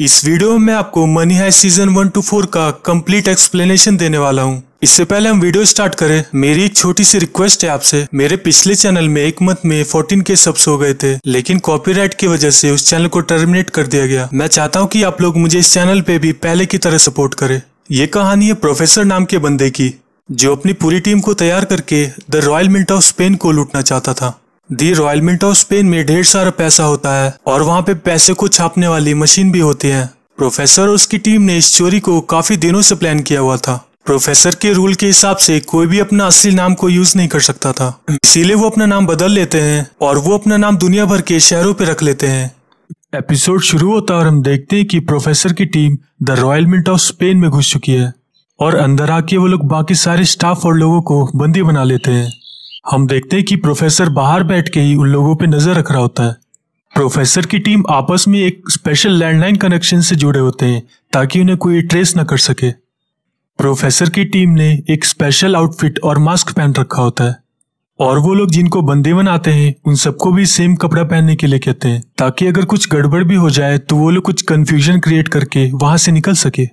इस वीडियो में आपको मनी है सीजन वन टू फोर का कंप्लीट एक्सप्लेनेशन देने वाला हूँ इससे पहले हम वीडियो स्टार्ट करें मेरी एक छोटी सी रिक्वेस्ट है आपसे मेरे पिछले चैनल में एक मंथ में 14 के सब्स हो गए थे लेकिन कॉपीराइट की वजह से उस चैनल को टर्मिनेट कर दिया गया मैं चाहता हूँ की आप लोग मुझे इस चैनल पे भी पहले की तरह सपोर्ट करे ये कहानी है प्रोफेसर नाम के बंदे की जो अपनी पूरी टीम को तैयार करके the royal mint of Spain को लूटना चाहता था the royal mint of Spain में ढेर सारा पैसा होता है और वहाँ पे पैसे को छापने वाली मशीन भी होती है प्रोफेसर और उसकी टीम ने इस चोरी को काफी दिनों से प्लान किया हुआ था प्रोफेसर के रूल के हिसाब से कोई भी अपना असली नाम को यूज नहीं कर सकता था इसीलिए वो अपना नाम बदल लेते हैं और वो अपना नाम दुनिया भर के शहरों पर रख लेते हैं एपिसोड शुरू होता है और हम देखते हैं कि प्रोफेसर की team the royal mint of Spain में घुस चुकी है और अंदर आके वो लोग बाकी सारे स्टाफ और लोगों को बंदी बना लेते हैं हम देखते हैं कि प्रोफेसर बाहर बैठ के ही उन लोगों पे नजर रख रहा होता है प्रोफेसर की टीम आपस में एक स्पेशल लैंडलाइन कनेक्शन से जुड़े होते हैं ताकि उन्हें कोई ट्रेस न कर सके प्रोफेसर की टीम ने एक स्पेशल आउटफिट और मास्क पहन रखा होता है और वो लोग जिनको बंदे बनाते हैं उन सबको भी सेम कपड़ा पहनने के लिए कहते हैं ताकि अगर कुछ गड़बड़ भी हो जाए तो वो लोग कुछ कंफ्यूजन क्रिएट करके वहां से निकल सके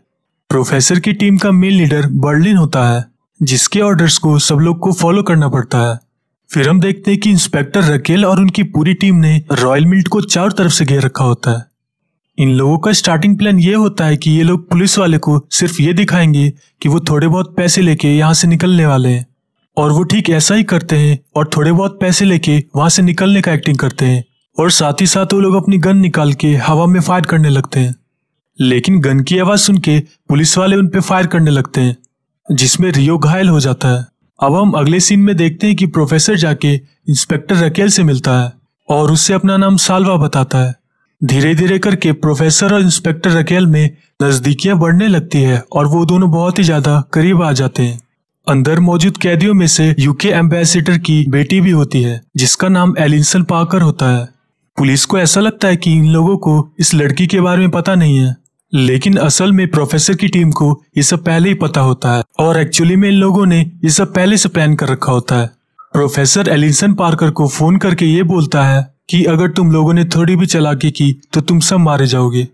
प्रोफेसर की टीम का मेन लीडर बर्लिन होता है जिसके ऑर्डर्स को सब लोग को फॉलो करना पड़ता है फिर हम देखते हैं कि इंस्पेक्टर रकेल और उनकी पूरी टीम ने रॉयल मिल्ट को चारों तरफ से घेर रखा होता है इन लोगों का स्टार्टिंग प्लान ये होता है कि ये लोग पुलिस वाले को सिर्फ ये दिखाएंगे कि वो थोड़े बहुत पैसे लेके यहाँ से निकलने वाले हैं और वो ठीक ऐसा ही करते हैं और थोड़े बहुत पैसे लेके वहां से निकलने का एक्टिंग करते हैं और साथ ही साथ वो लोग अपनी गन निकाल के हवा में फायर करने लगते हैं लेकिन गन की आवाज सुन के पुलिस वाले उन पर फायर करने लगते हैं जिसमें रियो घायल हो जाता है अब हम अगले सीन में देखते हैं कि प्रोफेसर जाके इंस्पेक्टर रकेल से मिलता है और उससे अपना नाम सालवा बताता है धीरे धीरे करके प्रोफेसर और इंस्पेक्टर रकेल में नजदीकियां बढ़ने लगती है और वो दोनों बहुत ही ज्यादा करीब आ जाते हैं अंदर मौजूद कैदियों में से यूके एम्बेसिडर की बेटी भी होती है जिसका नाम एलिंसन पाकर होता है पुलिस को ऐसा लगता है कि इन लोगों को इस लड़की के बारे में पता नहीं है लेकिन असल में प्रोफेसर की टीम को ये सब पहले ही पता होता है और एक्चुअली में इन लोगों ने ये सब पहले से प्लान कर रखा होता है प्रोफेसर एलिसन पार्कर को फोन करके ये बोलता है कि अगर तुम लोगों ने थोड़ी भी चलाकी की तो तुम सब मारे जाओगे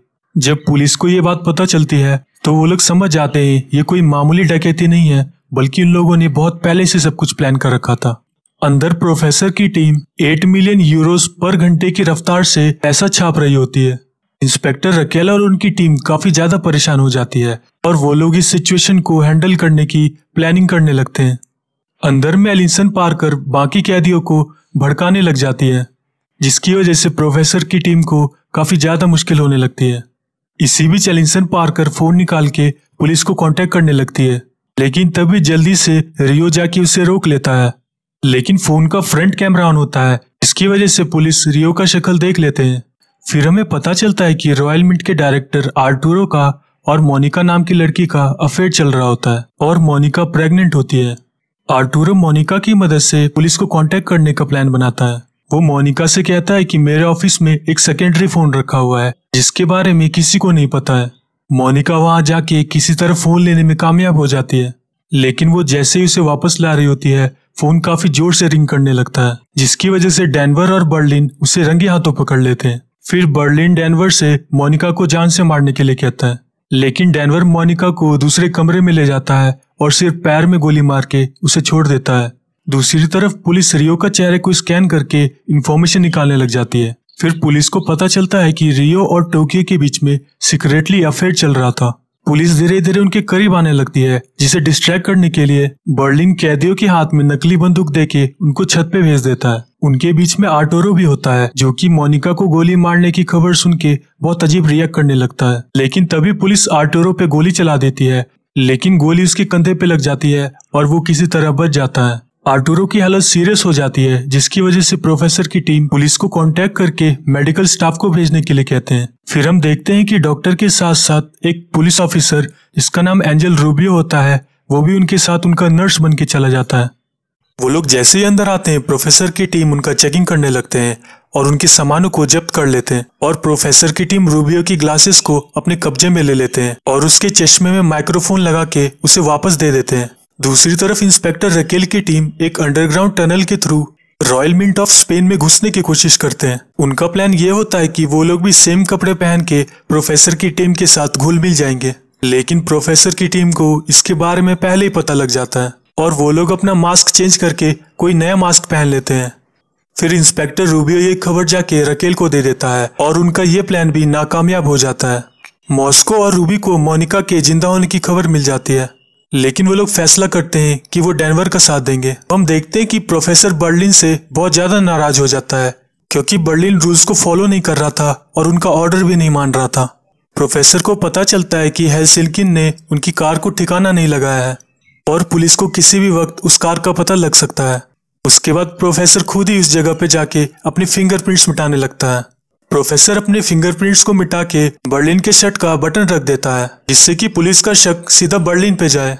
जब पुलिस को ये बात पता चलती है तो वो लोग समझ जाते हैं ये कोई मामूली डकैती नहीं है बल्कि उन लोगों ने बहुत पहले से सब कुछ प्लान कर रखा था अंदर प्रोफेसर की टीम 8 मिलियन यूरोस पर घंटे की रफ्तार से पैसा छाप रही होती है इंस्पेक्टर रकेल और उनकी टीम काफी ज्यादा परेशान हो जाती है और वो लोग इस सिचुएशन को हैंडल करने की प्लानिंग करने लगते हैं अंदर में एलिसन पार्कर बाकी कैदियों को भड़काने लग जाती है जिसकी वजह से प्रोफेसर की टीम को काफी ज्यादा मुश्किल होने लगती है इसी बीच एलिसन पार्कर फोन निकाल के पुलिस को कांटेक्ट करने लगती है लेकिन तभी जल्दी से रियो जाके उसे रोक लेता है लेकिन फोन का फ्रंट कैमरा ऑन होता है इसकी वजह से पुलिस रियो का शक्ल देख लेते हैं फिर हमें पता चलता है कि रॉयल मिंट के डायरेक्टर आर्टूरो का और मोनिका नाम की लड़की का अफेयर चल रहा होता है और मोनिका प्रेग्नेंट होती है आर्टूरो मोनिका की मदद से पुलिस को कांटेक्ट करने का प्लान बनाता है वो मोनिका से कहता है कि मेरे ऑफिस में एक सेकेंडरी फोन रखा हुआ है जिसके बारे में किसी को नहीं पता है मोनिका वहां जाके किसी तरह फोन लेने में कामयाब हो जाती है लेकिन वो जैसे ही उसे वापस ला रही होती है फोन काफी जोर से रिंग करने लगता है जिसकी वजह से डेनवर और बर्लिन उसे रंगे हाथों पकड़ लेते हैं फिर बर्लिन डेनवर से मोनिका को जान से मारने के लिए कहता है लेकिन डेनवर मोनिका को दूसरे कमरे में ले जाता है और सिर्फ पैर में गोली मार के उसे छोड़ देता है दूसरी तरफ पुलिस रियो का चेहरे को स्कैन करके इन्फॉर्मेशन निकालने लग जाती है फिर पुलिस को पता चलता है कि रियो और टोकियो के बीच में सीक्रेटली अफेयर चल रहा था पुलिस धीरे धीरे उनके करीब आने लगती है जिसे डिस्ट्रैक्ट करने के लिए बर्लिन कैदियों के हाथ में नकली बंदूक देके उनको छत पे भेज देता है उनके बीच में आटोरो भी होता है जो कि मोनिका को गोली मारने की खबर सुन के बहुत अजीब रिएक्ट करने लगता है लेकिन तभी पुलिस आटोरो पे गोली चला देती है लेकिन गोली उसके कंधे पे लग जाती है और वो किसी तरह बच जाता है आर्टूरो की हालत सीरियस हो जाती है जिसकी वजह से प्रोफेसर की टीम पुलिस को कांटेक्ट करके मेडिकल स्टाफ को भेजने के लिए कहते हैं फिर हम देखते हैं कि डॉक्टर के साथ साथ एक पुलिस ऑफिसर जिसका नाम एंजल रूबियो होता है वो भी उनके साथ उनका नर्स बन के चला जाता है वो लोग जैसे ही अंदर आते हैं प्रोफेसर की टीम उनका चेकिंग करने लगते हैं और उनके सामानों को जब्त कर लेते हैं और प्रोफेसर की टीम रूबियो की ग्लासेस को अपने कब्जे में ले लेते हैं और उसके चश्मे में माइक्रोफोन लगा के उसे वापस दे देते हैं दूसरी तरफ इंस्पेक्टर रकेल की टीम एक अंडरग्राउंड टनल के through royal mint of Spain में घुसने की कोशिश करते हैं उनका प्लान ये होता है कि वो लोग भी सेम कपड़े पहन के प्रोफेसर की टीम के साथ घुल मिल जाएंगे लेकिन प्रोफेसर की टीम को इसके बारे में पहले ही पता लग जाता है और वो लोग अपना मास्क चेंज करके कोई नया मास्क पहन लेते हैं फिर इंस्पेक्टर रूबियो ये खबर जाके रकेल को दे देता है और उनका ये प्लान भी नाकामयाब हो जाता है मॉस्को और रूबी को मोनिका के जिंदा होने की खबर मिल जाती है लेकिन वो लोग फैसला करते हैं कि वो डेनवर का साथ देंगे हम देखते हैं कि प्रोफेसर बर्लिन से बहुत ज्यादा नाराज हो जाता है क्योंकि बर्लिन रूल्स को फॉलो नहीं कर रहा था और उनका ऑर्डर भी नहीं मान रहा था प्रोफेसर को पता चलता है कि हेल ने उनकी कार को ठिकाना नहीं लगाया है और पुलिस को किसी भी वक्त उस कार का पता लग सकता है उसके बाद प्रोफेसर खुद ही उस जगह पे जाके अपने फिंगरप्रिंट्स मिटाने लगता है प्रोफेसर अपने फिंगरप्रिंट्स को मिटा के बर्लिन के शर्ट का बटन रख देता है जिससे कि पुलिस का शक सीधा बर्लिन पे जाए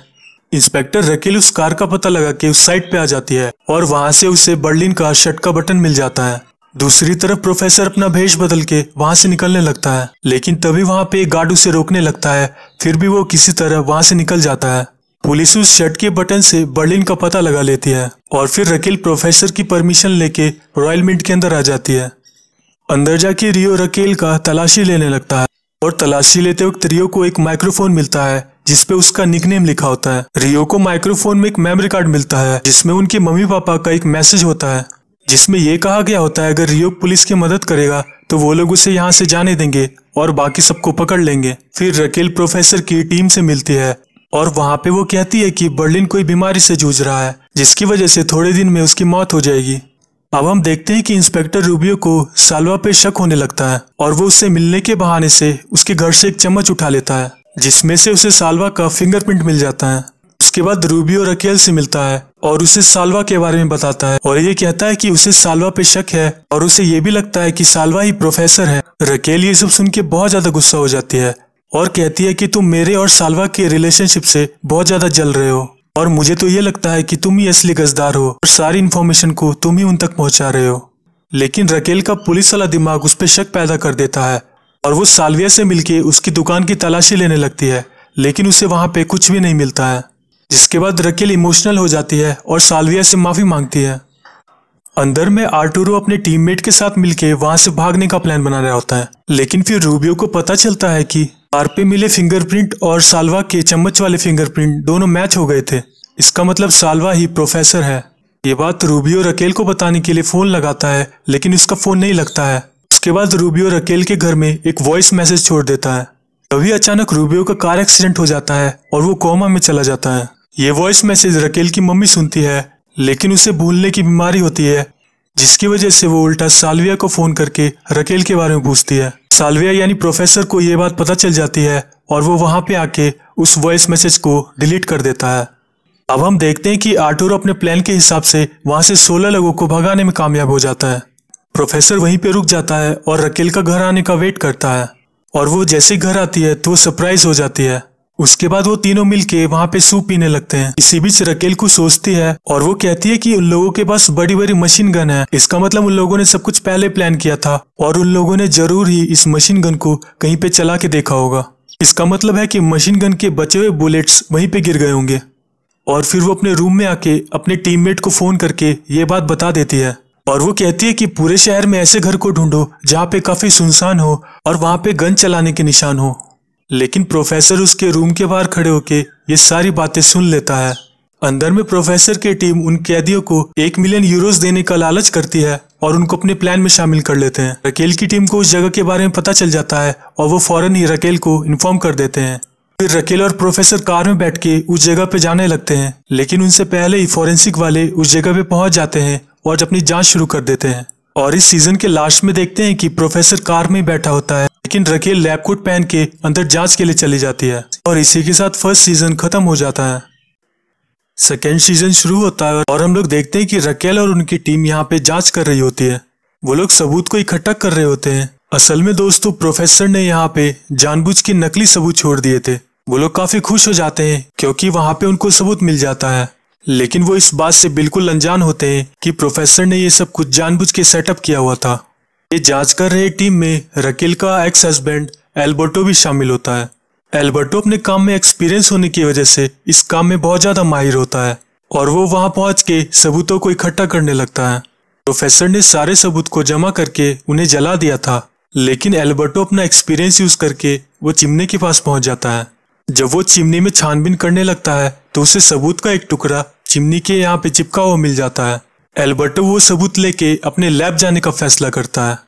इंस्पेक्टर रकील उस कार का पता लगा के उस साइड पे आ जाती है और वहां से उसे बर्लिन का शर्ट का बटन मिल जाता है दूसरी तरफ प्रोफेसर अपना भेष बदल के वहां से निकलने लगता है लेकिन तभी वहां पे गार्ड उसे रोकने लगता है फिर भी वो किसी तरह वहां से निकल जाता है पुलिस उस शर्ट के बटन से बर्लिन का पता लगा लेती है और फिर रकील प्रोफेसर की परमिशन लेके रॉयल मिंट के अंदर आ जाती है अंदर जाके रियो रकेल का तलाशी लेने लगता है और तलाशी लेते वक्त रियो को एक माइक्रोफोन मिलता है जिसपे उसका निकनेम लिखा होता है रियो को माइक्रोफोन में एक मेमोरी कार्ड मिलता है जिसमें उनके मम्मी पापा का एक मैसेज होता है जिसमें यह कहा गया होता है अगर रियो पुलिस की मदद करेगा तो वो लोग उसे यहाँ से जाने देंगे और बाकी सबको पकड़ लेंगे फिर रकेल प्रोफेसर की टीम से मिलती है और वहाँ पे वो कहती है कि बर्लिन कोई बीमारी से जूझ रहा है जिसकी वजह से थोड़े दिन में उसकी मौत हो जाएगी अब हम देखते हैं कि इंस्पेक्टर रूबियो को सालवा पे शक होने लगता है और वो उससे मिलने के बहाने से उसके घर से एक चम्मच उठा लेता है जिसमें से उसे सालवा का फिंगरप्रिंट मिल जाता है उसके बाद रूबियो रकेल से मिलता है और उसे सालवा के बारे में बताता है और ये कहता है कि उसे सालवा पे शक है और उसे ये भी लगता है कि सालवा ही प्रोफेसर है रकेल ये सब सुन के बहुत ज्यादा गुस्सा हो जाती है और कहती है कि तुम मेरे और सालवा के रिलेशनशिप से बहुत ज़्यादा जल रहे हो और मुझे तो ये लगता है कि तुम ही असली गजदार हो और सारी इन्फॉर्मेशन को तुम ही उन तक पहुंचा रहे हो लेकिन रकेल का पुलिस वाला दिमाग उस पर शक पैदा कर देता है और वो सालविया से मिलके उसकी दुकान की तलाशी लेने लगती है लेकिन उसे वहां पे कुछ भी नहीं मिलता है जिसके बाद रकेल इमोशनल हो जाती है और सालविया से माफ़ी मांगती है अंदर में आर्टूरो अपने टीममेट के साथ मिलके वहां से भागने का प्लान बना रहा होता है लेकिन फिर रूबियो को पता चलता है कि कार पे मिले फिंगरप्रिंट और सालवा के चम्मच वाले फिंगरप्रिंट दोनों मैच हो गए थे इसका मतलब सालवा ही प्रोफेसर है ये बात रूबियो और अकेल को बताने के लिए फोन लगाता है लेकिन उसका फोन नहीं लगता है उसके बाद रूबियो और अकेल के घर में एक वॉइस मैसेज छोड़ देता है तभी अचानक रूबियो का कार एक्सीडेंट हो जाता है और वो कोमा में चला जाता है ये वॉइस मैसेज रकेल की मम्मी सुनती है लेकिन उसे भूलने की बीमारी होती है जिसकी वजह से वो उल्टा सालविया को फोन करके रकेल के बारे में पूछती है सालविया यानी प्रोफेसर को ये बात पता चल जाती है और वो वहां पे आके उस वॉइस मैसेज को डिलीट कर देता है अब हम देखते हैं कि आर्टूरो अपने प्लान के हिसाब से वहां से सोलह लोगों को भगाने में कामयाब हो जाता है प्रोफेसर वहीं पे रुक जाता है और रकेल का घर आने का वेट करता है और वो जैसे घर आती है तो सरप्राइज हो जाती है उसके बाद वो तीनों मिलके वहाँ पे सूप पीने लगते हैं इसी बीच रकेल को सोचती है और वो कहती है कि उन लोगों के पास बड़ी बड़ी मशीन गन है इसका मतलब उन लोगों ने सब कुछ पहले प्लान किया था और उन लोगों ने जरूर ही इस मशीन गन को कहीं पे चला के देखा होगा इसका मतलब है कि मशीन गन के बचे हुए बुलेट्स वहीं पे गिर गए होंगे और फिर वो अपने रूम में आके अपने टीममेट को फोन करके ये बात बता देती है और वो कहती है कि पूरे शहर में ऐसे घर को ढूंढो जहाँ पे काफी सुनसान हो और वहाँ पे गन चलाने के निशान हो लेकिन प्रोफेसर उसके रूम के बाहर खड़े होके ये सारी बातें सुन लेता है अंदर में प्रोफेसर की टीम उन कैदियों को एक मिलियन यूरोस देने का लालच करती है और उनको अपने प्लान में शामिल कर लेते हैं रकेल की टीम को उस जगह के बारे में पता चल जाता है और वो फौरन ही रकेल को इन्फॉर्म कर देते हैं फिर रकेल और प्रोफेसर कार में बैठ के उस जगह पे जाने लगते हैं लेकिन उनसे पहले ही फॉरेंसिक वाले उस जगह पे पहुंच जाते हैं और अपनी जाँच शुरू कर देते हैं और इस सीजन के लास्ट में देखते हैं कि प्रोफेसर कार में बैठा होता है लेकिन रकील लैब पहन के अंदर जांच के लिए चली जाती है और इसी के साथ फर्स्ट सीजन खत्म हो जाता है सेकेंड सीजन शुरू होता है और हम लोग देखते हैं कि रकेल और उनकी टीम यहाँ पे जांच कर रही होती है वो लोग सबूत को इकट्ठा कर रहे होते हैं असल में दोस्तों प्रोफेसर ने यहाँ पे जानबूझ के नकली सबूत छोड़ दिए थे वो लोग काफी खुश हो जाते हैं क्योंकि वहाँ पे उनको सबूत मिल जाता है लेकिन वो इस बात से बिल्कुल अनजान होते हैं कि प्रोफेसर ने ये सब कुछ जानबूझ के सेटअप किया हुआ था ये जांच कर रही टीम में रकील का एक्स हस्बैंड एल्बर्टो भी शामिल होता है एल्बर्टो अपने काम में एक्सपीरियंस होने की वजह से इस काम में बहुत ज़्यादा माहिर होता है और वो वहां पहुंच के सबूतों को इकट्ठा करने लगता है प्रोफेसर ने सारे सबूत को जमा करके उन्हें जला दिया था लेकिन एल्बर्टो अपना एक्सपीरियंस यूज करके वो चिमनी के पास पहुँच जाता है जब वो चिमनी में छानबीन करने लगता है तो उसे सबूत का एक टुकड़ा चिमनी के यहाँ पे चिपका हुआ मिल जाता है एल्बर्टो वो सबूत लेके अपने लैब जाने का फैसला करता है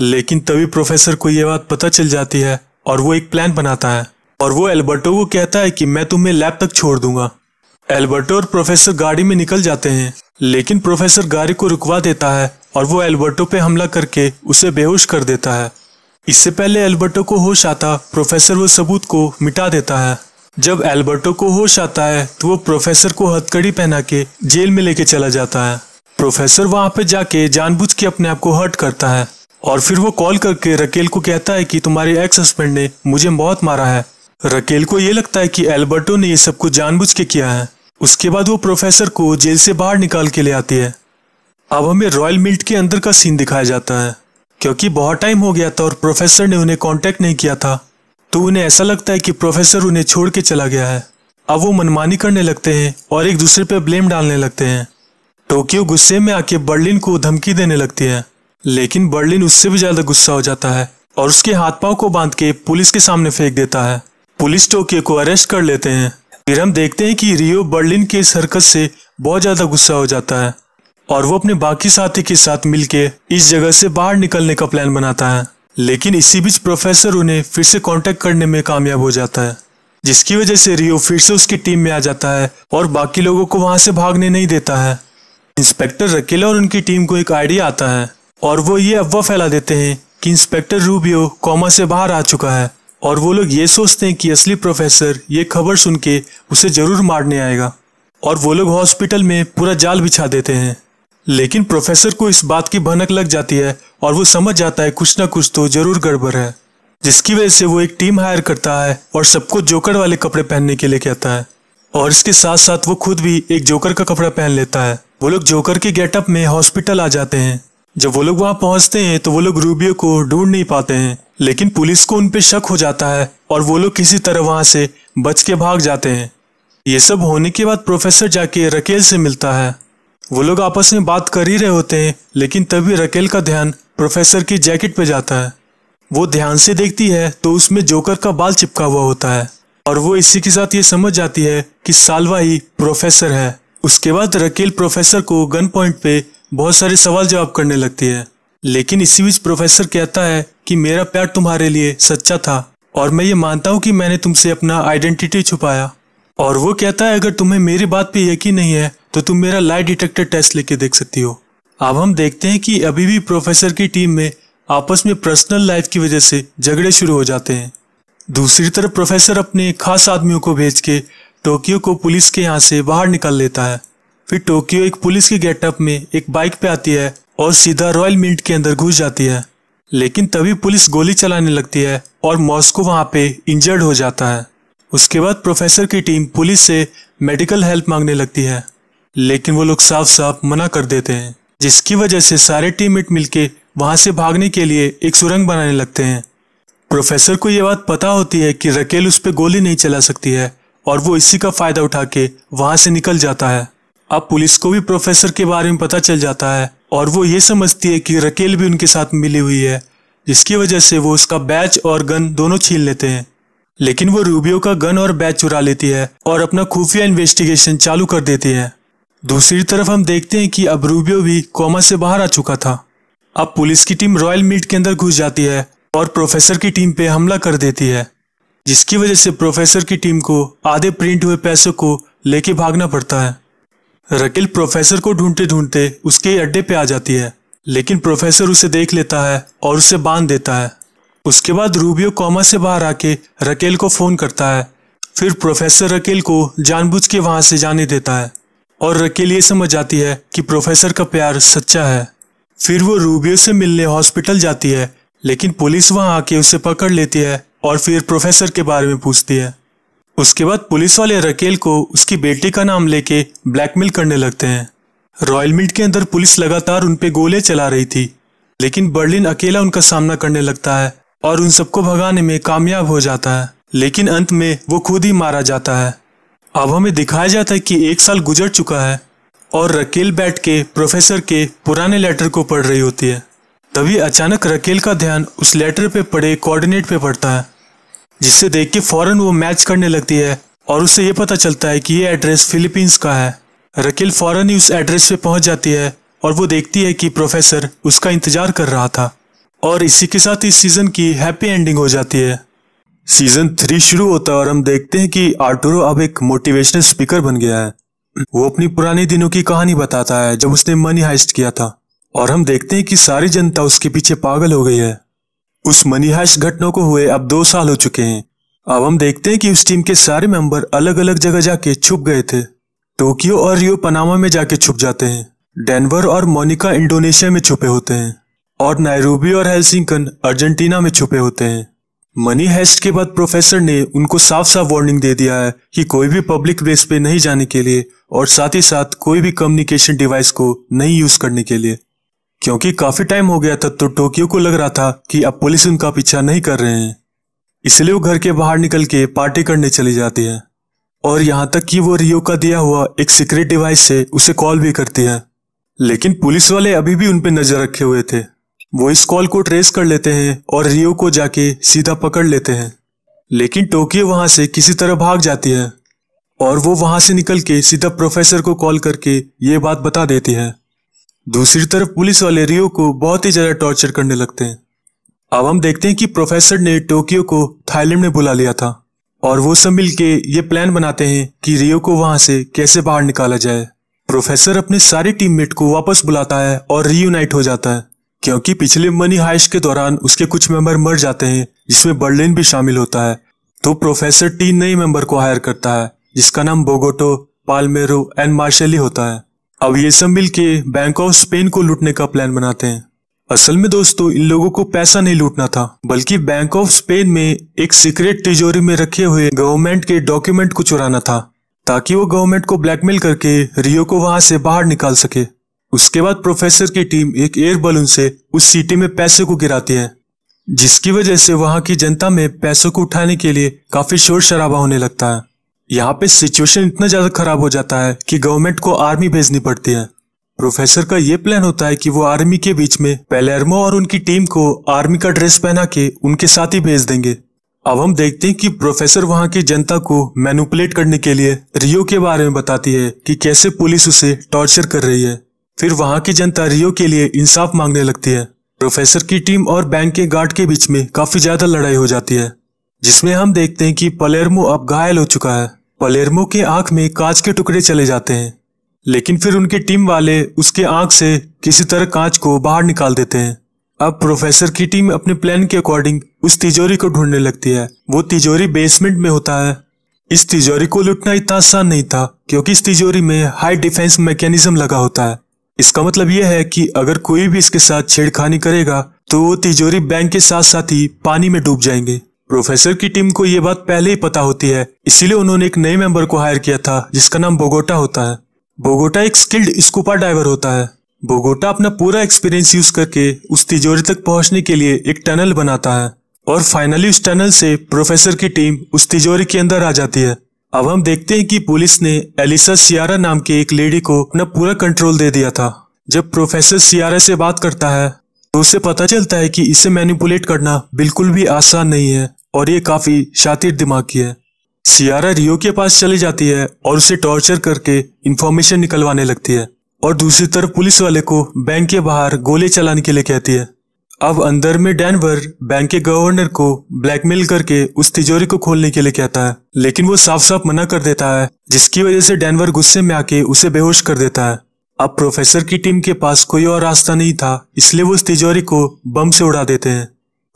लेकिन तभी प्रोफेसर को ये बात पता चल जाती है और वो एक प्लान बनाता है और वो एल्बर्टो को कहता है कि मैं तुम्हें लैब तक छोड़ दूंगा एल्बर्टो और प्रोफेसर गाड़ी में निकल जाते हैं लेकिन प्रोफेसर गाड़ी को रुकवा देता है और वो एल्बर्टो पे हमला करके उसे बेहोश कर देता है इससे पहले एल्बर्टो को होश आता प्रोफेसर वो सबूत को मिटा देता है जब एल्बर्टो को होश आता है तो वो प्रोफेसर को हथकड़ी पहना के जेल में लेके चला जाता है प्रोफेसर वहां पे जाके जानबूझ के अपने आप को हर्ट करता है और फिर वो कॉल करके रकेल को कहता है कि तुम्हारे एक्स हस्बैंड ने मुझे बहुत मारा है रकेल को ये लगता है कि एल्बर्टो ने ये सब कुछ जानबूझ के किया है उसके बाद वो प्रोफेसर को जेल से बाहर निकाल के ले आती है अब हमें रॉयल मिल्ट के अंदर का सीन दिखाया जाता है क्योंकि बहुत टाइम हो गया था और प्रोफेसर ने उन्हें कॉन्टेक्ट नहीं किया था तो उन्हें ऐसा लगता है कि प्रोफेसर उन्हें छोड़ के चला गया है अब वो मनमानी करने लगते हैं और एक दूसरे पर ब्लेम डालने लगते हैं टोक्यो गुस्से में आके बर्लिन को धमकी देने लगती है लेकिन बर्लिन उससे भी ज्यादा गुस्सा हो जाता है और उसके हाथ पाओ को बांध के पुलिस के सामने फेंक देता है पुलिस टोक्यो को अरेस्ट कर लेते हैं फिर हम देखते हैं कि रियो बर्लिन के इस हरकत से बहुत ज्यादा गुस्सा हो जाता है और वो अपने बाकी साथी के साथ मिलके इस जगह से बाहर निकलने का प्लान बनाता है लेकिन इसी बीच प्रोफेसर उन्हें फिर से कांटेक्ट करने में कामयाब हो जाता है जिसकी वजह से रियो फिर से उसकी टीम में आ जाता है और बाकी लोगों को वहां से भागने नहीं देता है इंस्पेक्टर रकेला और उनकी टीम को एक आइडिया आता है और वो ये अफवाह फैला देते हैं कि इंस्पेक्टर रूबियो कॉमा से बाहर आ चुका है और वो लोग ये सोचते हैं कि असली प्रोफेसर ये खबर सुन के उसे जरूर मारने आएगा और वो लोग हॉस्पिटल में पूरा जाल बिछा देते हैं लेकिन प्रोफेसर को इस बात की भनक लग जाती है और वो समझ जाता है कुछ ना कुछ तो जरूर गड़बड़ है जिसकी वजह से वो एक टीम हायर करता है और सबको जोकर वाले कपड़े पहनने के लिए कहता है और इसके साथ साथ वो खुद भी एक जोकर का कपड़ा पहन लेता है वो लोग जोकर के गेटअप में हॉस्पिटल आ जाते हैं जब वो लोग वहां पहुंचते हैं तो वो लोग रूबियो को ढूंढ नहीं पाते हैं लेकिन पुलिस को उन शक हो जाता है और वो लोग किसी तरह वहां से बच के भाग जाते हैं ये सब होने के बाद प्रोफेसर जाके रकेल से मिलता है वो लोग आपस में बात कर ही रहे होते हैं लेकिन तभी रकेल का ध्यान प्रोफेसर की जैकेट पे जाता है वो ध्यान से देखती है तो उसमें जोकर का बाल चिपका हुआ होता है और वो इसी के साथ ये समझ जाती है कि सालवा ही प्रोफेसर है उसके बाद रकील प्रोफेसर को गन पॉइंट पे बहुत सारे सवाल जवाब करने लगती है लेकिन इसी बीच प्रोफेसर कहता है कि मेरा प्यार तुम्हारे लिए सच्चा था और मैं ये मानता हूँ कि मैंने तुमसे अपना आइडेंटिटी छुपाया और वो कहता है अगर तुम्हें मेरी बात पे यकीन नहीं है तो तुम मेरा लाइट डिटेक्टर टेस्ट लेके देख सकती हो अब हम देखते हैं कि अभी भी प्रोफेसर की टीम में आपस में पर्सनल लाइफ की वजह से झगड़े शुरू हो जाते हैं दूसरी तरफ प्रोफेसर अपने खास आदमियों को भेज के टोक्यो को पुलिस के यहाँ से बाहर निकाल लेता है फिर टोक्यो एक पुलिस के गेटअप में एक बाइक पे आती है और सीधा रॉयल मिल्ट के अंदर घुस जाती है लेकिन तभी पुलिस गोली चलाने लगती है और मॉस्को वहाँ पे इंजर्ड हो जाता है उसके बाद प्रोफेसर की टीम पुलिस से मेडिकल हेल्प मांगने लगती है लेकिन वो लोग साफ साफ मना कर देते हैं जिसकी वजह से सारे टीममेट मिलके वहां से भागने के लिए एक सुरंग बनाने लगते हैं प्रोफेसर को यह बात पता होती है कि रकेल उस पर गोली नहीं चला सकती है और वो इसी का फायदा उठा के वहां से निकल जाता है अब पुलिस को भी प्रोफेसर के बारे में पता चल जाता है और वो ये समझती है कि रकेल भी उनके साथ मिली हुई है जिसकी वजह से वो उसका बैच और गन दोनों छीन लेते हैं लेकिन वो रूबियो का गन और बैच चुरा लेती है और अपना खुफिया इन्वेस्टिगेशन चालू कर देती है दूसरी तरफ हम देखते हैं कि अब रूबियो भी कोमा से बाहर आ चुका था अब पुलिस की टीम रॉयल मीट के अंदर घुस जाती है और प्रोफेसर की टीम पे हमला कर देती है जिसकी वजह से प्रोफेसर की टीम को आधे प्रिंट हुए पैसों को लेके भागना पड़ता है रकील प्रोफेसर को ढूंढते ढूंढते उसके अड्डे पे आ जाती है लेकिन प्रोफेसर उसे देख लेता है और उसे बांध देता है उसके बाद रूबियो कॉमा से बाहर आके रकेल को फ़ोन करता है फिर प्रोफेसर रकेल को जानबूझ के वहां से जाने देता है और रकेल ये समझ जाती है कि प्रोफेसर का प्यार सच्चा है फिर वो रूबियो से मिलने हॉस्पिटल जाती है लेकिन पुलिस वहां आके उसे पकड़ लेती है और फिर प्रोफेसर के बारे में पूछती है उसके बाद पुलिस वाले रकेल को उसकी बेटी का नाम लेके ब्लैकमेल करने लगते हैं रॉयल मिल्ट के अंदर पुलिस लगातार उन पे गोले चला रही थी लेकिन बर्लिन अकेला उनका सामना करने लगता है और उन सबको भगाने में कामयाब हो जाता है लेकिन अंत में वो खुद ही मारा जाता है अब हमें दिखाया जाता है कि एक साल गुजर चुका है और रकेल बैठ के प्रोफेसर के पुराने लेटर को पढ़ रही होती है तभी अचानक रकेल का ध्यान उस लेटर पे पड़े कोऑर्डिनेट पे पड़ता है जिसे देख के फौरन वो मैच करने लगती है और उसे ये पता चलता है कि ये एड्रेस फिलीपींस का है रकील फौरन ही उस एड्रेस पे पहुंच जाती है और वो देखती है कि प्रोफेसर उसका इंतजार कर रहा था और इसी के साथ इस सीजन की हैप्पी एंडिंग हो जाती है सीजन थ्री शुरू होता है और हम देखते हैं कि आर्टुरो अब एक मोटिवेशनल स्पीकर बन गया है वो अपनी पुराने दिनों की कहानी बताता है जब उसने मनी हाइस्ट किया था और हम देखते हैं कि सारी जनता उसके पीछे पागल हो गई है उस मनीहाइस घटना को हुए अब दो साल हो चुके हैं अब हम देखते हैं कि उस टीम के सारे मेंबर अलग अलग जगह जाके छुप गए थे टोक्यो और रियो पनामा में जाके छुप जाते हैं डेनवर और मोनिका इंडोनेशिया में छुपे होते हैं और नायरूबी और हेलसिंकन अर्जेंटीना में छुपे होते हैं मनी हेस्ट के बाद प्रोफेसर ने उनको साफ साफ वार्निंग दे दिया है कि कोई भी पब्लिक प्लेस पे नहीं जाने के लिए और साथ ही साथ कोई भी कम्युनिकेशन डिवाइस को नहीं यूज करने के लिए क्योंकि काफी टाइम हो गया था तो टोक्यो को लग रहा था कि अब पुलिस उनका पीछा नहीं कर रहे हैं इसलिए वो घर के बाहर निकल के पार्टी करने चली जाती है और यहाँ तक कि वो रियो का दिया हुआ एक सीक्रेट डिवाइस से उसे कॉल भी करती है लेकिन पुलिस वाले अभी भी उन पर नजर रखे हुए थे वो इस कॉल को ट्रेस कर लेते हैं और रियो को जाके सीधा पकड़ लेते हैं लेकिन टोकियो वहां से किसी तरह भाग जाती है और वो वहां से निकल के सीधा प्रोफेसर को कॉल करके ये बात बता देती है दूसरी तरफ पुलिस वाले रियो को बहुत ही ज्यादा टॉर्चर करने लगते हैं अब हम देखते हैं कि प्रोफेसर ने टोक्यो को थाईलैंड में बुला लिया था और वो सब मिल के ये प्लान बनाते हैं कि रियो को वहां से कैसे बाहर निकाला जाए प्रोफेसर अपने सारे टीममेट को वापस बुलाता है और रीयूनाइट हो जाता है क्योंकि पिछले मनी हाइश के दौरान उसके कुछ मेंबर मर जाते हैं जिसमें बर्लिन भी शामिल होता है तो प्रोफेसर तीन नए मेंबर को हायर करता है जिसका नाम बोगोटो पालमेरो एंड मार्शली होता है अब ये सब मिल के बैंक ऑफ स्पेन को लूटने का प्लान बनाते हैं असल में दोस्तों इन लोगों को पैसा नहीं लूटना था बल्कि बैंक ऑफ स्पेन में एक सीक्रेट तिजोरी में रखे हुए गवर्नमेंट के डॉक्यूमेंट को चुराना था ताकि वो गवर्नमेंट को ब्लैकमेल करके रियो को वहां से बाहर निकाल सके उसके बाद प्रोफेसर की टीम एक एयर बलून से उस सिटी में पैसे को गिराती है जिसकी वजह से वहां की जनता में पैसों को उठाने के लिए काफी शोर शराबा होने लगता है यहाँ पे सिचुएशन इतना ज्यादा खराब हो जाता है कि गवर्नमेंट को आर्मी भेजनी पड़ती है प्रोफेसर का ये प्लान होता है कि वो आर्मी के बीच में पेलेर्मो और उनकी टीम को आर्मी का ड्रेस पहना के उनके साथ ही भेज देंगे अब हम देखते हैं कि प्रोफेसर वहां की जनता को मैनुपुलेट करने के लिए रियो के बारे में बताती है कि कैसे पुलिस उसे टॉर्चर कर रही है फिर वहां की जनता रियो के लिए इंसाफ मांगने लगती है प्रोफेसर की टीम और बैंक के गार्ड के बीच में काफी ज्यादा लड़ाई हो जाती है जिसमें हम देखते हैं कि पलेरमो अब घायल हो चुका है पलेरमो के आंख में कांच के टुकड़े चले जाते हैं लेकिन फिर उनके टीम वाले उसके आंख से किसी तरह कांच को बाहर निकाल देते हैं अब प्रोफेसर की टीम अपने प्लान के अकॉर्डिंग उस तिजोरी को ढूंढने लगती है वो तिजोरी बेसमेंट में होता है इस तिजोरी को लुटना इतना आसान नहीं था क्योंकि इस तिजोरी में हाई डिफेंस मैकेनिज्म लगा होता है इसका मतलब यह है कि अगर कोई भी इसके साथ छेड़खानी करेगा तो वो तिजोरी बैंक के साथ साथ ही पानी में डूब जाएंगे प्रोफेसर की टीम को ये बात पहले ही पता होती है इसीलिए उन्होंने एक नए मेंबर को हायर किया था जिसका नाम बोगोटा होता है बोगोटा एक स्किल्ड स्कूपा ड्राइवर होता है बोगोटा अपना पूरा एक्सपीरियंस यूज करके उस तिजोरी तक पहुंचने के लिए एक टनल बनाता है और फाइनली उस टनल से प्रोफेसर की टीम उस तिजोरी के अंदर आ जाती है अब हम देखते हैं कि पुलिस ने एलिसा सियारा नाम की एक लेडी को अपना पूरा कंट्रोल दे दिया था जब प्रोफेसर सियारा से बात करता है तो उससे पता चलता है कि इसे मैनिपुलेट करना बिल्कुल भी आसान नहीं है और ये काफी शातिर दिमाग की है सियारा रियो के पास चली जाती है और उसे टॉर्चर करके इन्फॉर्मेशन निकलवाने लगती है और दूसरी तरफ पुलिस वाले को बैंक के बाहर गोले चलाने के लिए कहती है अब अंदर में डैनवर बैंक के गवर्नर को ब्लैकमेल करके उस तिजोरी को खोलने के लिए कहता है लेकिन वो साफ साफ मना कर देता है जिसकी वजह से डैनवर गुस्से में आके उसे बेहोश कर देता है अब प्रोफेसर की टीम के पास कोई और रास्ता नहीं था इसलिए वो उस तिजोरी को बम से उड़ा देते हैं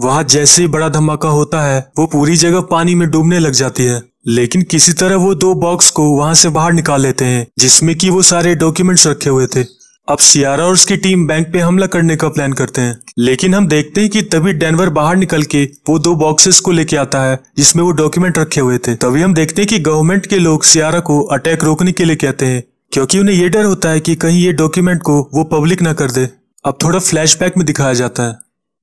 वहां जैसे ही बड़ा धमाका होता है वो पूरी जगह पानी में डूबने लग जाती है लेकिन किसी तरह वो दो बॉक्स को वहां से बाहर निकाल लेते हैं जिसमें कि वो सारे डॉक्यूमेंट्स रखे हुए थे अब सियारा और उसकी टीम बैंक पे हमला करने का प्लान करते हैं लेकिन हम देखते हैं कि तभी डेनवर बाहर निकल के वो दो बॉक्सेस को लेके आता है जिसमें वो डॉक्यूमेंट रखे हुए थे तभी हम देखते हैं कि गवर्नमेंट के लोग सियारा को अटैक रोकने के लिए कहते हैं क्योंकि उन्हें ये डर होता है कि कहीं ये डॉक्यूमेंट को वो पब्लिक ना कर दे अब थोड़ा फ्लैशबैक में दिखाया जाता है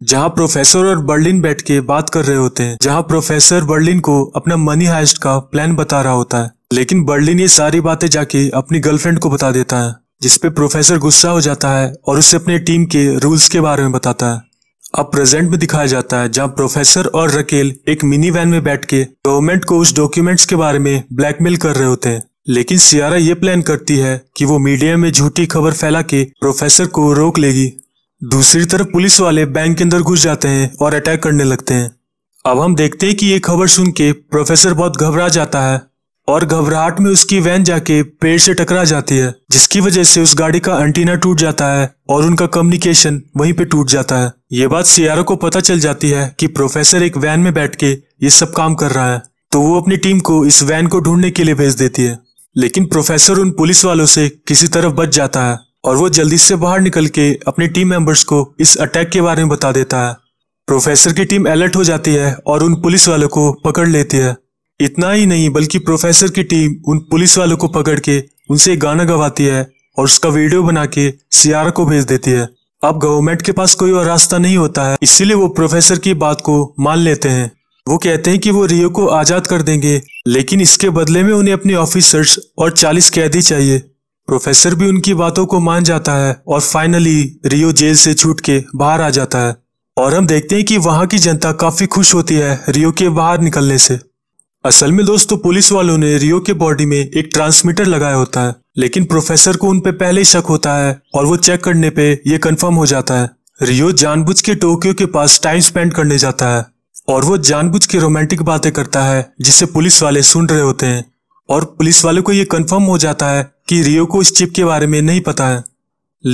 जहां प्रोफेसर और बर्लिन बैठ के बात कर रहे होते हैं जहां प्रोफेसर बर्लिन को अपना मनी हाइस्ट का प्लान बता रहा होता है लेकिन बर्लिन ये सारी बातें जाके अपनी गर्लफ्रेंड को बता देता है जिसपे प्रोफेसर गुस्सा हो जाता है और उसे अपने टीम के रूल्स के बारे में बताता है अब प्रेजेंट में दिखाया जाता है जहाँ प्रोफेसर और रकेल एक मिनी वैन में बैठ के गवर्नमेंट को उस डॉक्यूमेंट्स के बारे में ब्लैकमेल कर रहे होते हैं लेकिन सियारा ये प्लान करती है कि वो मीडिया में झूठी खबर फैला के प्रोफेसर को रोक लेगी दूसरी तरफ पुलिस वाले बैंक के अंदर घुस जाते हैं और अटैक करने लगते हैं अब हम देखते हैं कि ये खबर सुन के प्रोफेसर बहुत घबरा जाता है और घबराहट में उसकी वैन जाके पेड़ से टकरा जाती है जिसकी वजह से उस गाड़ी का एंटीना टूट जाता है और उनका कम्युनिकेशन वहीं पे टूट जाता है ये बात सियारा को पता चल जाती है कि प्रोफेसर एक वैन में बैठ के ये सब काम कर रहा है तो वो अपनी टीम को इस वैन को ढूंढने के लिए भेज देती है लेकिन प्रोफेसर उन पुलिस वालों से किसी तरफ बच जाता है और वो जल्दी से बाहर निकल के अपने टीम मेंबर्स को इस अटैक के बारे में बता देता है प्रोफेसर की टीम अलर्ट हो जाती है और उन पुलिस वालों को पकड़ लेती है इतना ही नहीं बल्कि प्रोफेसर की टीम उन पुलिस वालों को पकड़ के उनसे गाना गवाती है और उसका वीडियो बना के सियारा को भेज देती है अब गवर्नमेंट के पास कोई और रास्ता नहीं होता है इसीलिए वो प्रोफेसर की बात को मान लेते हैं वो कहते हैं कि वो रियो को आजाद कर देंगे लेकिन इसके बदले में उन्हें अपने ऑफिसर्स और चालीस कैदी चाहिए प्रोफेसर भी उनकी बातों को मान जाता है और फाइनली रियो जेल से छूट के बाहर आ जाता है और हम देखते हैं कि वहां की जनता काफी खुश होती है रियो के बाहर निकलने से असल में दोस्तों पुलिस वालों ने रियो के बॉडी में एक ट्रांसमीटर लगाया होता है लेकिन प्रोफेसर को उन पे पहले ही शक होता है और वो चेक करने पे ये कंफर्म हो जाता है रियो जानबूझ के टोक्यो के पास टाइम स्पेंड करने जाता है और वो जानबूझ के रोमांटिक बातें करता है जिसे पुलिस वाले सुन रहे होते हैं और पुलिस वाले को ये कंफर्म हो जाता है कि रियो को इस चिप के बारे में नहीं पता है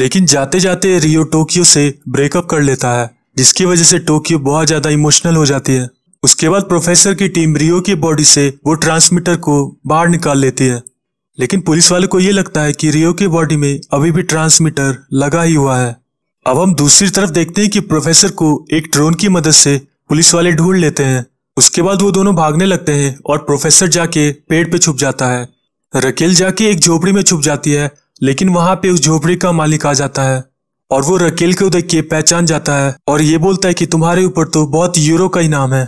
लेकिन जाते जाते रियो टोक्यो से ब्रेकअप कर लेता है जिसकी वजह से टोक्यो बहुत ज़्यादा इमोशनल हो जाती है उसके बाद प्रोफेसर की टीम रियो की बॉडी से वो ट्रांसमीटर को बाहर निकाल लेती है लेकिन पुलिस वाले को ये लगता है कि रियो की बॉडी में अभी भी ट्रांसमीटर लगा ही हुआ है अब हम दूसरी तरफ देखते हैं कि प्रोफेसर को एक ड्रोन की मदद से पुलिस वाले ढूंढ लेते हैं उसके बाद वो दोनों भागने लगते हैं और प्रोफेसर जाके पेड़ पे छुप जाता है रकेल जाके एक झोपड़ी में छुप जाती है लेकिन वहां पे उस झोपड़ी का मालिक आ जाता है और वो रकेल को देख के पहचान जाता है और ये बोलता है कि तुम्हारे ऊपर तो बहुत यूरो का ही नाम है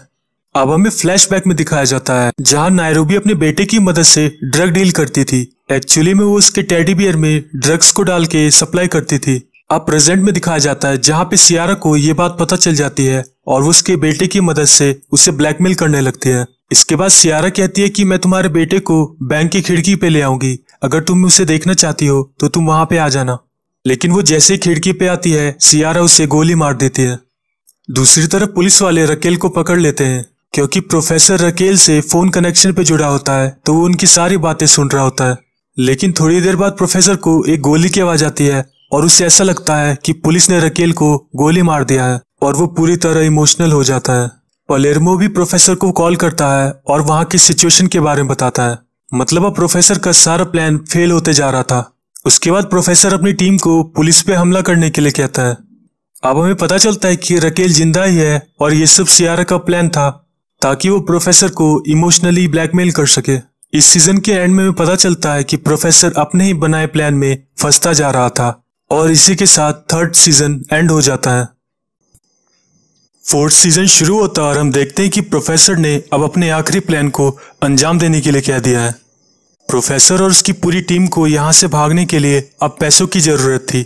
अब हमें फ्लैशबैक में दिखाया जाता है जहां नायरोबी अपने बेटे की मदद से ड्रग डील करती थी एक्चुअली में वो उसके टेडी बियर में ड्रग्स को डाल के सप्लाई करती थी अब प्रेजेंट में दिखाया जाता है जहाँ पे सियारा को ये बात पता चल जाती है और वो उसके बेटे की मदद से उसे ब्लैकमेल करने लगती है इसके बाद सियारा कहती है कि मैं तुम्हारे बेटे को बैंक की खिड़की पे ले आऊंगी अगर तुम उसे देखना चाहती हो तो तुम वहां पे आ जाना लेकिन वो जैसे खिड़की पे आती है सियारा उसे गोली मार देती है दूसरी तरफ पुलिस वाले रकेल को पकड़ लेते हैं क्योंकि प्रोफेसर रकेल से फोन कनेक्शन पे जुड़ा होता है तो वो उनकी सारी बातें सुन रहा होता है लेकिन थोड़ी देर बाद प्रोफेसर को एक गोली की आवाज आती है और उसे ऐसा लगता है कि पुलिस ने रकेल को गोली मार दिया है और वो पूरी तरह इमोशनल हो जाता है पलेरमो भी प्रोफेसर को कॉल करता है और वहां की सिचुएशन के बारे में बताता है मतलब अब प्रोफेसर का सारा प्लान फेल होते जा रहा था उसके बाद प्रोफेसर अपनी टीम को पुलिस पे हमला करने के लिए कहता है अब हमें पता चलता है कि रकेल जिंदा ही है और ये सब सियारा का प्लान था ताकि वो प्रोफेसर को इमोशनली ब्लैकमेल कर सके इस सीजन के एंड में पता चलता है कि प्रोफेसर अपने ही बनाए प्लान में फंसता जा रहा था और इसी के साथ थर्ड सीजन एंड हो जाता है फोर्थ सीजन शुरू होता और हम देखते हैं कि प्रोफेसर ने अब अपने आखिरी प्लान को अंजाम देने के लिए कह दिया है प्रोफेसर और उसकी पूरी टीम को यहाँ से भागने के लिए अब पैसों की ज़रूरत थी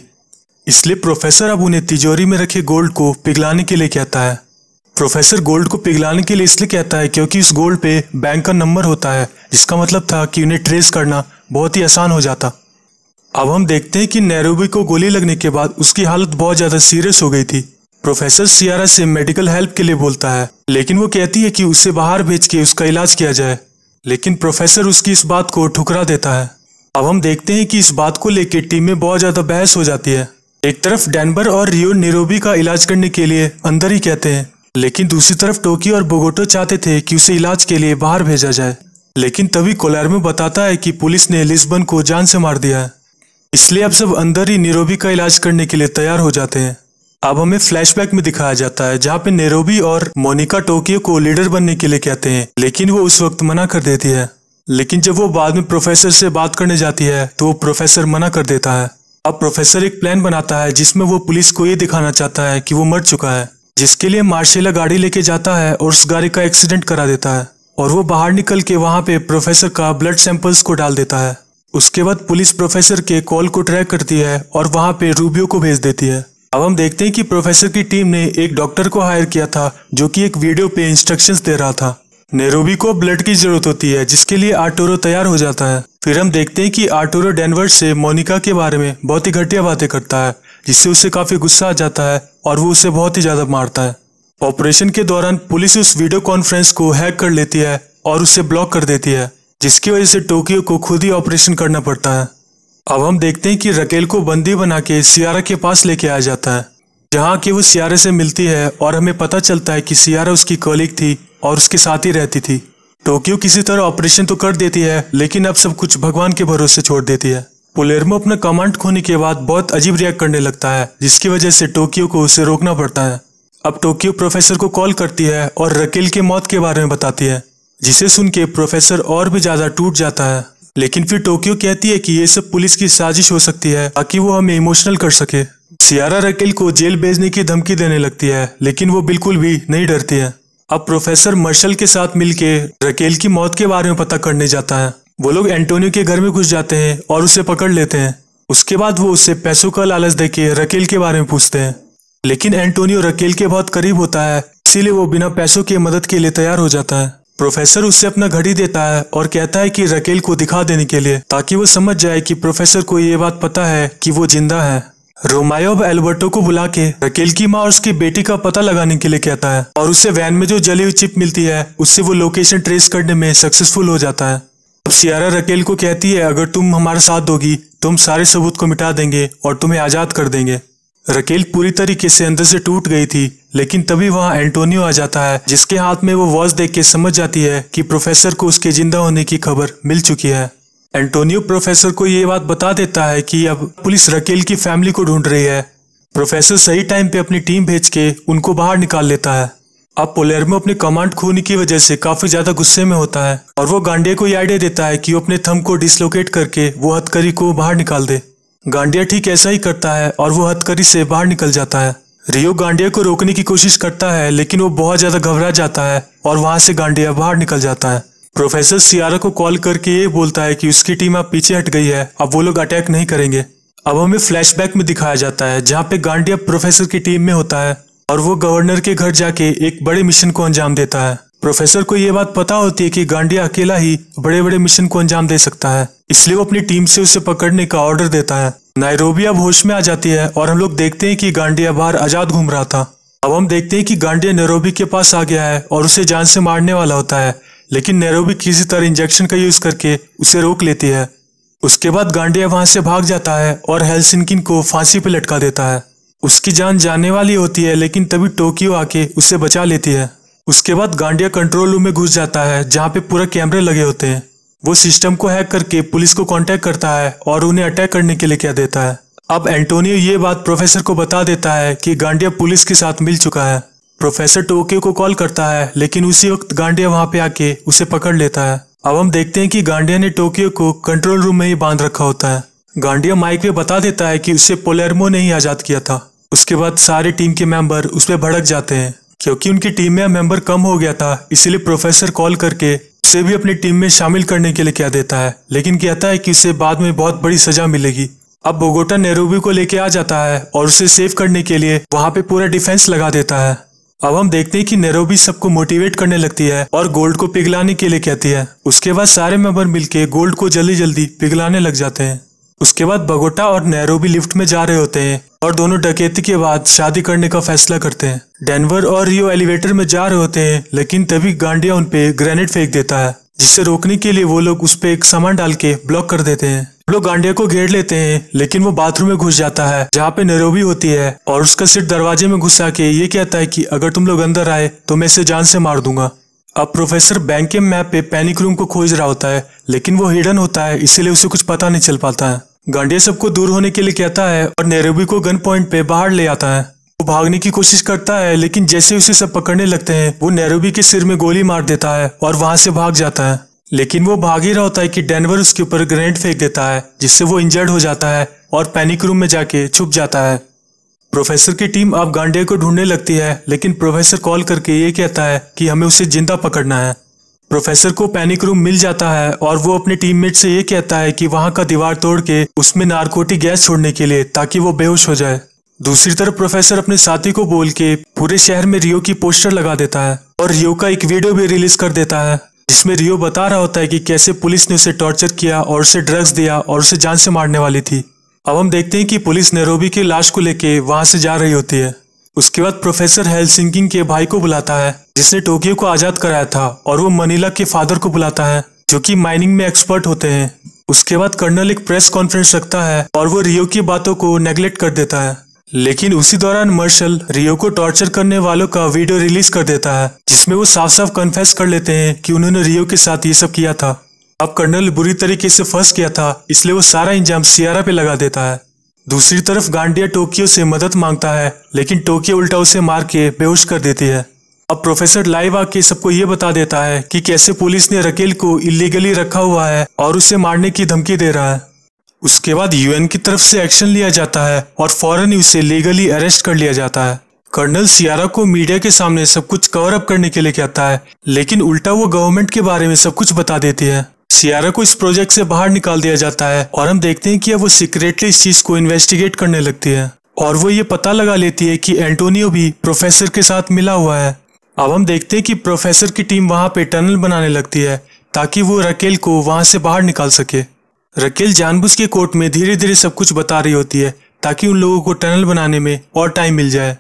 इसलिए प्रोफेसर अब उन्हें तिजोरी में रखे गोल्ड को पिघलाने के लिए कहता है प्रोफेसर गोल्ड को पिघलाने के लिए इसलिए कहता है क्योंकि उस गोल्ड पे बैंक का नंबर होता है जिसका मतलब था कि उन्हें ट्रेस करना बहुत ही आसान हो जाता अब हम देखते हैं कि नैरोबी को गोली लगने के बाद उसकी हालत बहुत ज़्यादा सीरियस हो गई थी प्रोफेसर सियारा से मेडिकल हेल्प के लिए बोलता है लेकिन वो कहती है कि उसे बाहर भेज के उसका इलाज किया जाए लेकिन प्रोफेसर उसकी इस बात को ठुकरा देता है अब हम देखते हैं कि इस बात को लेकर टीम में बहुत ज़्यादा बहस हो जाती है एक तरफ डेनबर और रियो निरोबी का इलाज करने के लिए अंदर ही कहते हैं लेकिन दूसरी तरफ टोकी और बोगोटो चाहते थे कि उसे इलाज के लिए बाहर भेजा जाए लेकिन तभी में बताता है कि पुलिस ने लिस्बन को जान से मार दिया है इसलिए अब सब अंदर ही निरोबी का इलाज करने के लिए तैयार हो जाते हैं अब हमें फ्लैशबैक में दिखाया जाता है जहाँ पे नेरोबी और मोनिका टोकियो को लीडर बनने के लिए कहते हैं लेकिन वो उस वक्त मना कर देती है लेकिन जब वो बाद में प्रोफेसर से बात करने जाती है तो वो प्रोफेसर मना कर देता है अब प्रोफेसर एक प्लान बनाता है जिसमें वो पुलिस को ये दिखाना चाहता है कि वो मर चुका है जिसके लिए मार्शेला गाड़ी लेके जाता है और उस गाड़ी का एक्सीडेंट करा देता है और वो बाहर निकल के वहाँ पे प्रोफेसर का ब्लड सैंपल्स को डाल देता है उसके बाद पुलिस प्रोफेसर के कॉल को ट्रैक करती है और वहाँ पे रूबियो को भेज देती है अब हम देखते हैं कि प्रोफेसर की टीम ने एक डॉक्टर को हायर किया था जो कि एक वीडियो पे इंस्ट्रक्शंस दे रहा था नेरोबी को ब्लड की जरूरत होती है जिसके लिए आर्टोरो तैयार हो जाता है फिर हम देखते हैं कि आर्टोरो डेनवर्स से मोनिका के बारे में बहुत ही घटिया बातें करता है जिससे उसे काफी गुस्सा आ जाता है और वो उसे बहुत ही ज्यादा मारता है ऑपरेशन के दौरान पुलिस उस वीडियो कॉन्फ्रेंस को हैक कर लेती है और उसे ब्लॉक कर देती है जिसकी वजह से टोक्यो को खुद ही ऑपरेशन करना पड़ता है अब हम देखते हैं कि रकेल को बंदी बना के सियारा के पास लेके आ जाता है जहाँ की वो सियारे से मिलती है और हमें पता चलता है कि सियारा उसकी कॉलिक थी और उसके साथ ही रहती थी टोक्यो किसी तरह ऑपरेशन तो कर देती है लेकिन अब सब कुछ भगवान के भरोसे छोड़ देती है पुलेरमो अपना कमांड खोने के बाद बहुत अजीब रिएक्ट करने लगता है जिसकी वजह से टोक्यो को उसे रोकना पड़ता है अब टोक्यो प्रोफेसर को कॉल करती है और रकेल के मौत के बारे में बताती है जिसे सुन के प्रोफेसर और भी ज़्यादा टूट जाता है लेकिन फिर टोक्यो कहती है कि ये सब पुलिस की साजिश हो सकती है ताकि वो हमें इमोशनल कर सके सियारा रकेल को जेल भेजने की धमकी देने लगती है लेकिन वो बिल्कुल भी नहीं डरती है अब प्रोफेसर मर्शल के साथ मिलके रकेल की मौत के बारे में पता करने जाता है वो लोग एंटोनियो के घर में घुस जाते हैं और उसे पकड़ लेते हैं उसके बाद वो उसे पैसों का लालच देके रकेल के बारे में पूछते हैं लेकिन एंटोनियो रकेल के बहुत करीब होता है इसीलिए वो बिना पैसों की मदद के लिए तैयार हो जाता है प्रोफेसर उसे अपना घड़ी देता है और कहता है कि रकेल को दिखा देने के लिए ताकि वो समझ जाए कि प्रोफेसर को ये बात पता है कि वो जिंदा है रोमायो अब एल्बर्टो को बुला के रकेल की माँ और उसकी बेटी का पता लगाने के लिए कहता है और उसे वैन में जो जली हुई चिप मिलती है उससे वो लोकेशन ट्रेस करने में सक्सेसफुल हो जाता है अब सियारा रकेल को कहती है अगर तुम हमारे साथ दोगी तुम सारे सबूत को मिटा देंगे और तुम्हें आजाद कर देंगे रकेल पूरी तरीके से अंदर से टूट गई थी लेकिन तभी वहाँ एंटोनियो आ जाता है जिसके हाथ में वो वॉच देख के समझ जाती है कि प्रोफेसर को उसके जिंदा होने की खबर मिल चुकी है एंटोनियो प्रोफेसर को ये बात बता देता है कि अब पुलिस रकेल की फैमिली को ढूंढ रही है प्रोफेसर सही टाइम पे अपनी टीम भेज के उनको बाहर निकाल लेता है अब पोलेरमो अपने कमांड खोने की वजह से काफी ज्यादा गुस्से में होता है और वो गांडे को ये आइडिया देता है कि वो अपने थम को डिसलोकेट करके वो हथकरी को बाहर निकाल दे गांडिया ठीक ऐसा ही करता है और वो हथकरी से बाहर निकल जाता है रियो गांडिया को रोकने की कोशिश करता है लेकिन वो बहुत ज्यादा घबरा जाता है और वहां से गांडिया बाहर निकल जाता है प्रोफेसर सियारा को कॉल करके ये बोलता है कि उसकी टीम अब पीछे हट गई है अब वो लोग अटैक नहीं करेंगे अब हमें फ्लैशबैक में दिखाया जाता है जहाँ पे गांडिया प्रोफेसर की टीम में होता है और वो गवर्नर के घर जाके एक बड़े मिशन को अंजाम देता है प्रोफेसर को यह बात पता होती है कि गांडिया अकेला ही बड़े बड़े मिशन को अंजाम दे सकता है इसलिए वो अपनी टीम से उसे पकड़ने का ऑर्डर देता है नायरोबिया अब होश में आ जाती है और हम लोग देखते हैं कि गांडिया बाहर आजाद घूम रहा था अब हम देखते हैं कि गांडिया नैरोबी के पास आ गया है और उसे जान से मारने वाला होता है लेकिन नैरोबी किसी तरह इंजेक्शन का यूज करके उसे रोक लेती है उसके बाद गांडिया वहां से भाग जाता है और हेलसिनकिन को फांसी पर लटका देता है उसकी जान जाने वाली होती है लेकिन तभी टोक्यो आके उसे बचा लेती है उसके बाद गांडिया कंट्रोल रूम में घुस जाता है जहाँ पे पूरा कैमरे लगे होते हैं वो सिस्टम को हैक करके पुलिस को कॉन्टेक्ट करता है और उन्हें अटैक करने के लिए क्या देता है अब एंटोनियो ये बात प्रोफेसर को बता देता है कि गांडिया पुलिस के साथ मिल चुका है प्रोफेसर टोक्यो को कॉल करता है लेकिन उसी वक्त गांडिया वहां पे आके उसे पकड़ लेता है अब हम देखते हैं कि गांडिया ने टोक्यो को कंट्रोल रूम में ही बांध रखा होता है गांडिया माइक में बता देता है कि उसे पोलेरमो ने ही आजाद किया था उसके बाद सारे टीम के मेंबर उस पर भड़क जाते हैं क्योंकि उनकी टीम में मेंबर कम हो गया था इसीलिए प्रोफेसर कॉल करके उसे भी अपनी टीम में शामिल करने के लिए कह देता है लेकिन कहता है कि उसे बाद में बहुत बड़ी सजा मिलेगी अब बोगोटा नेहरूबी को लेके आ जाता है और उसे सेव करने के लिए वहाँ पे पूरा डिफेंस लगा देता है अब हम देखते हैं कि नेहरूबी सबको मोटिवेट करने लगती है और गोल्ड को पिघलाने के लिए कहती है उसके बाद सारे मेंबर मिलके गोल्ड को जल्दी जल्दी पिघलाने लग जाते हैं उसके बाद बगोटा और नैरो भी लिफ्ट में जा रहे होते हैं और दोनों डकैती के बाद शादी करने का फैसला करते हैं डेनवर और रियो एलिवेटर में जा रहे होते हैं लेकिन तभी गांडिया उनपे ग्रेनेड फेंक देता है जिसे रोकने के लिए वो लोग उस पर एक सामान डाल के ब्लॉक कर देते हैं लोग गांडिया को घेर लेते हैं लेकिन वो बाथरूम में घुस जाता है जहाँ पे नरोबी होती है और उसका सिर दरवाजे में घुसा के ये कहता है कि अगर तुम लोग अंदर आए तो मैं इसे जान से मार दूंगा अब प्रोफेसर के मैप पे पैनिक रूम को खोज रहा होता है लेकिन वो हिडन होता है इसीलिए उसे कुछ पता नहीं चल पाता है गांडिया सबको दूर होने के लिए कहता है और नेहरूबी को गन पॉइंट पे बाहर ले आता है वो भागने की कोशिश करता है लेकिन जैसे उसे सब पकड़ने लगते हैं वो नेहरूबी के सिर में गोली मार देता है और वहां से भाग जाता है लेकिन वो भाग ही रहा होता है कि डेनवर उसके ऊपर ग्रेनेड फेंक देता है जिससे वो इंजर्ड हो जाता है और पैनिक रूम में जाके छुप जाता है प्रोफेसर की टीम अब गांडिया को ढूंढने लगती है लेकिन प्रोफेसर कॉल करके ये कहता है कि हमें उसे जिंदा पकड़ना है प्रोफेसर को पैनिक रूम मिल जाता है और वो अपने टीममेट से ये कहता है कि वहाँ का दीवार तोड़ के उसमें नारकोटिक गैस छोड़ने के लिए ताकि वो बेहोश हो जाए दूसरी तरफ प्रोफेसर अपने साथी को बोल के पूरे शहर में रियो की पोस्टर लगा देता है और रियो का एक वीडियो भी रिलीज कर देता है जिसमें रियो बता रहा होता है कि कैसे पुलिस ने उसे टॉर्चर किया और उसे ड्रग्स दिया और उसे जान से मारने वाली थी अब हम देखते हैं कि पुलिस नैरोबी की लाश को लेके वहां से जा रही होती है उसके बाद प्रोफेसर हेलसिंकिंग के भाई को बुलाता है जिसने टोक्यो को आजाद कराया था और वो मनीला के फादर को बुलाता है जो कि माइनिंग में एक्सपर्ट होते हैं उसके बाद कर्नल एक प्रेस कॉन्फ्रेंस रखता है और वो रियो की बातों को नेग्लेक्ट कर देता है लेकिन उसी दौरान मार्शल रियो को टॉर्चर करने वालों का वीडियो रिलीज कर देता है जिसमें वो साफ साफ कन्फेस कर लेते हैं कि उन्होंने रियो के साथ ये सब किया था अब कर्नल बुरी तरीके से फंस गया था इसलिए वो सारा इंजाम सियारा पे लगा देता है दूसरी तरफ गांडिया टोकियो से मदद मांगता है लेकिन टोकियो उल्टा उसे मार के बेहोश कर देती है अब प्रोफेसर लाइव आके सबको ये बता देता है कि कैसे पुलिस ने रकेल को इलीगली रखा हुआ है और उसे मारने की धमकी दे रहा है उसके बाद यूएन की तरफ से एक्शन लिया जाता है और फौरन ही उसे लीगली अरेस्ट कर लिया जाता है कर्नल सियारा को मीडिया के सामने सब कुछ कवर अप करने के लिए कहता है लेकिन उल्टा वो गवर्नमेंट के बारे में सब कुछ बता देती है सियारा को इस प्रोजेक्ट से बाहर निकाल दिया जाता है और हम देखते हैं कि अब वो सीक्रेटली इस चीज को इन्वेस्टिगेट करने लगती है और वो ये पता लगा लेती है कि एंटोनियो भी प्रोफेसर के साथ मिला हुआ है अब हम देखते हैं कि प्रोफेसर की टीम वहां पे टनल बनाने लगती है ताकि वो रकेल को वहां से बाहर निकाल सके रकेल जानबूझ के कोर्ट में धीरे धीरे सब कुछ बता रही होती है ताकि उन लोगों को टनल बनाने में और टाइम मिल जाए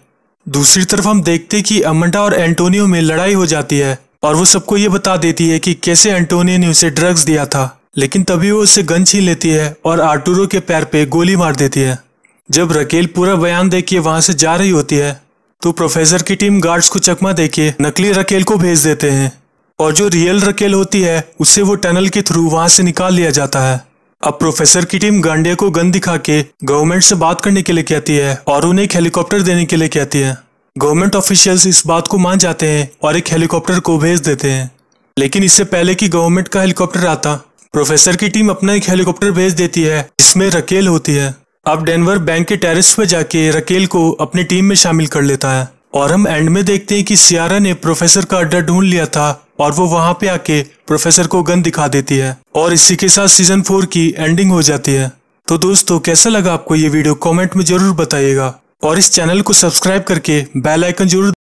दूसरी तरफ हम देखते कि अमंडा और एंटोनियो में लड़ाई हो जाती है और वो सबको ये बता देती है कि कैसे एंटोनियो ने उसे ड्रग्स दिया था लेकिन तभी वो उसे गन छीन लेती है और आर्टूरो के पैर पे गोली मार देती है जब रकेल पूरा बयान दे के वहां से जा रही होती है तो प्रोफेसर की टीम गार्ड्स को चकमा दे के नकली रकेल को भेज देते हैं और जो रियल रकेल होती है उसे वो टनल के थ्रू वहां से निकाल लिया जाता है अब प्रोफेसर की टीम गांडिया को गन दिखा के गवर्नमेंट से बात करने के लिए कहती है और उन्हें एक हेलीकॉप्टर देने के लिए कहती है गवर्नमेंट ऑफिशियल्स इस बात को मान जाते हैं और एक हेलीकॉप्टर को भेज देते हैं लेकिन इससे पहले कि गवर्नमेंट का हेलीकॉप्टर आता प्रोफेसर की टीम अपना एक हेलीकॉप्टर भेज देती है जिसमें रकेल होती है अब डेनवर बैंक के टेरिस पर जाके रकेल को अपनी टीम में शामिल कर लेता है और हम एंड में देखते हैं कि सियारा ने प्रोफेसर का अड्डा ढूंढ लिया था और वो वहां पे आके प्रोफेसर को गन दिखा देती है और इसी के साथ सीजन फोर की एंडिंग हो जाती है तो दोस्तों कैसा लगा आपको ये वीडियो कमेंट में जरूर बताइएगा और इस चैनल को सब्सक्राइब करके बेल आइकन जरूर